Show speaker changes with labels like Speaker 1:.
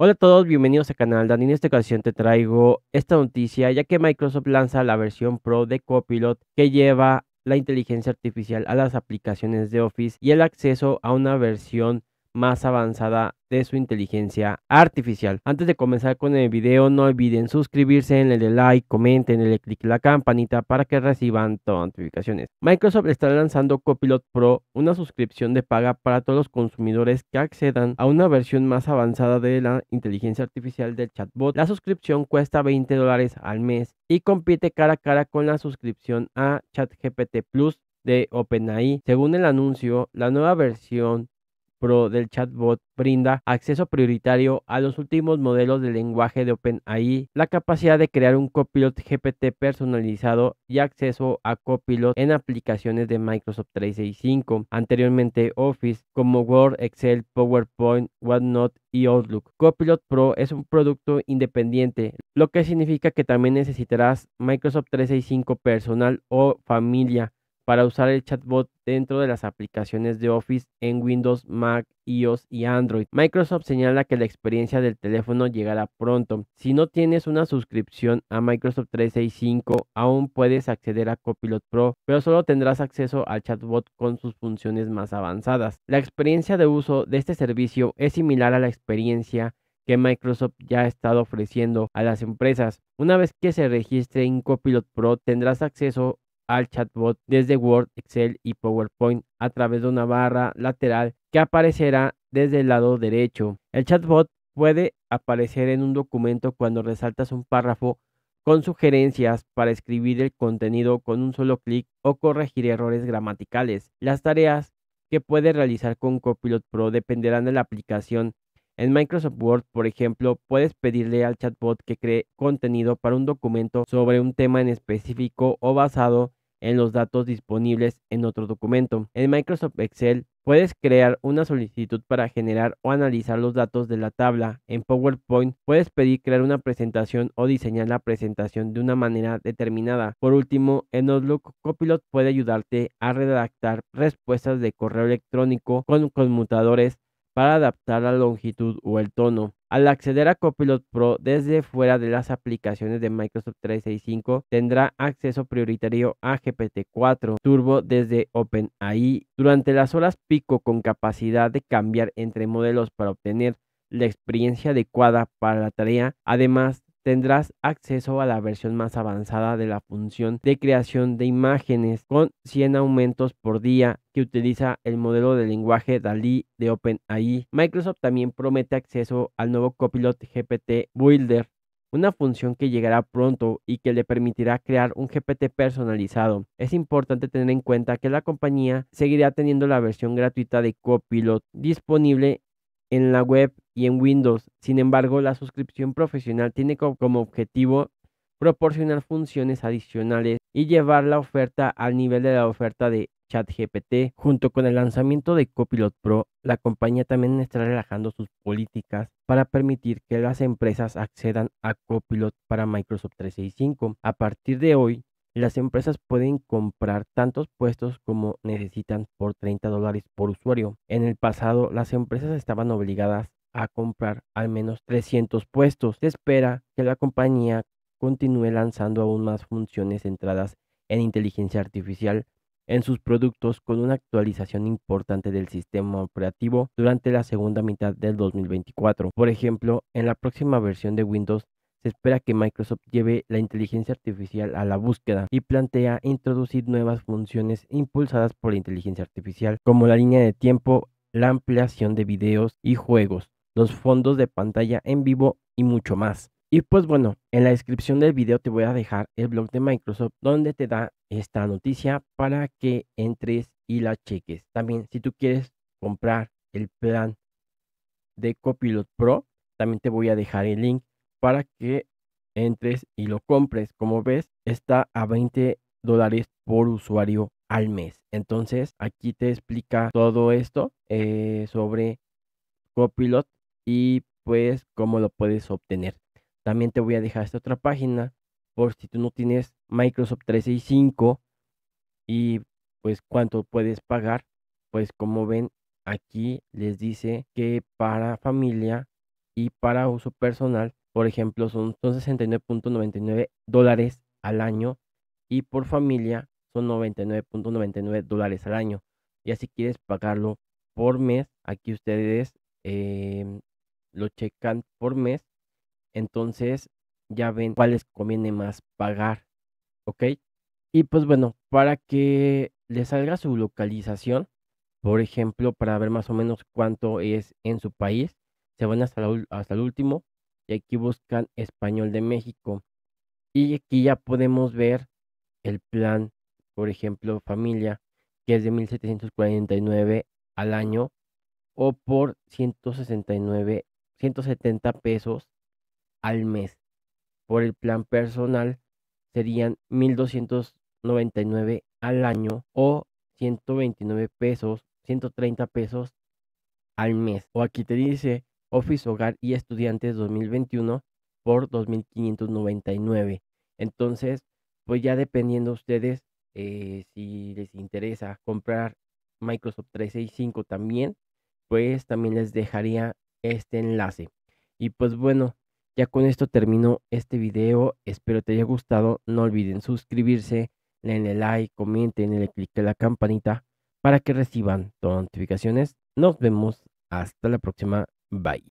Speaker 1: Hola a todos, bienvenidos al canal Dani. En esta ocasión te traigo esta noticia ya que Microsoft lanza la versión Pro de Copilot que lleva la inteligencia artificial a las aplicaciones de Office y el acceso a una versión más avanzada de su inteligencia artificial. Antes de comenzar con el video, no olviden suscribirse, denle like, comenten, clic en la campanita para que reciban todas las notificaciones. Microsoft está lanzando Copilot Pro, una suscripción de paga para todos los consumidores que accedan a una versión más avanzada de la inteligencia artificial del chatbot. La suscripción cuesta 20 dólares al mes y compite cara a cara con la suscripción a ChatGPT Plus de OpenAI. Según el anuncio, la nueva versión Pro del chatbot brinda acceso prioritario a los últimos modelos de lenguaje de OpenAI, la capacidad de crear un copilot GPT personalizado y acceso a copilot en aplicaciones de Microsoft 365, anteriormente Office, como Word, Excel, PowerPoint, WhatNot y Outlook. Copilot Pro es un producto independiente, lo que significa que también necesitarás Microsoft 365 personal o familia para usar el chatbot dentro de las aplicaciones de Office en Windows, Mac, iOS y Android. Microsoft señala que la experiencia del teléfono llegará pronto. Si no tienes una suscripción a Microsoft 365, aún puedes acceder a Copilot Pro, pero solo tendrás acceso al chatbot con sus funciones más avanzadas. La experiencia de uso de este servicio es similar a la experiencia que Microsoft ya ha estado ofreciendo a las empresas. Una vez que se registre en Copilot Pro, tendrás acceso al chatbot desde Word, Excel y PowerPoint a través de una barra lateral que aparecerá desde el lado derecho. El chatbot puede aparecer en un documento cuando resaltas un párrafo con sugerencias para escribir el contenido con un solo clic o corregir errores gramaticales. Las tareas que puede realizar con Copilot Pro dependerán de la aplicación. En Microsoft Word, por ejemplo, puedes pedirle al chatbot que cree contenido para un documento sobre un tema en específico o basado en los datos disponibles en otro documento. En Microsoft Excel puedes crear una solicitud para generar o analizar los datos de la tabla. En PowerPoint puedes pedir crear una presentación o diseñar la presentación de una manera determinada. Por último, en Outlook Copilot puede ayudarte a redactar respuestas de correo electrónico con conmutadores para adaptar la longitud o el tono. Al acceder a Copilot Pro desde fuera de las aplicaciones de Microsoft 365, tendrá acceso prioritario a GPT-4 Turbo desde OpenAI. Durante las horas pico con capacidad de cambiar entre modelos para obtener la experiencia adecuada para la tarea, además tendrás acceso a la versión más avanzada de la función de creación de imágenes con 100 aumentos por día que utiliza el modelo de lenguaje DALI de OpenAI. Microsoft también promete acceso al nuevo copilot GPT Builder, una función que llegará pronto y que le permitirá crear un GPT personalizado. Es importante tener en cuenta que la compañía seguirá teniendo la versión gratuita de Copilot disponible en la web y en Windows. Sin embargo, la suscripción profesional tiene como objetivo proporcionar funciones adicionales y llevar la oferta al nivel de la oferta de ChatGPT. Junto con el lanzamiento de Copilot Pro, la compañía también está relajando sus políticas para permitir que las empresas accedan a Copilot para Microsoft 365. A partir de hoy, las empresas pueden comprar tantos puestos como necesitan por 30 dólares por usuario. En el pasado, las empresas estaban obligadas a comprar al menos 300 puestos. Se espera que la compañía continúe lanzando aún más funciones centradas en inteligencia artificial en sus productos con una actualización importante del sistema operativo durante la segunda mitad del 2024. Por ejemplo, en la próxima versión de Windows se espera que Microsoft lleve la inteligencia artificial a la búsqueda y plantea introducir nuevas funciones impulsadas por la inteligencia artificial, como la línea de tiempo, la ampliación de videos y juegos los fondos de pantalla en vivo y mucho más. Y pues bueno, en la descripción del video te voy a dejar el blog de Microsoft donde te da esta noticia para que entres y la cheques. También si tú quieres comprar el plan de Copilot Pro, también te voy a dejar el link para que entres y lo compres. Como ves, está a 20 dólares por usuario al mes. Entonces, aquí te explica todo esto eh, sobre Copilot y pues cómo lo puedes obtener. También te voy a dejar esta otra página por si tú no tienes Microsoft 365 y pues cuánto puedes pagar. Pues como ven aquí les dice que para familia y para uso personal, por ejemplo, son, 69.99 dólares al año y por familia son 99.99 dólares al año. Y así quieres pagarlo por mes, aquí ustedes em, lo checan por mes, entonces ya ven cuáles conviene más pagar, ¿ok? Y pues bueno, para que les salga su localización, por ejemplo, para ver más o menos cuánto es en su país, se van hasta, hasta el último y aquí buscan español de México. Y aquí ya podemos ver el plan, por ejemplo, familia, que es de 1749 al año o por 169 170 pesos al mes. Por el plan personal serían 1.299 al año o 129 pesos, 130 pesos al mes. O aquí te dice Office Hogar y Estudiantes 2021 por 2.599. Entonces, pues ya dependiendo ustedes eh, si les interesa comprar Microsoft 365 también, pues también les dejaría este enlace. Y pues bueno, ya con esto termino este video. Espero te haya gustado. No olviden suscribirse, denle like, comenten, denle clic a la campanita para que reciban todas notificaciones. Nos vemos. Hasta la próxima. Bye.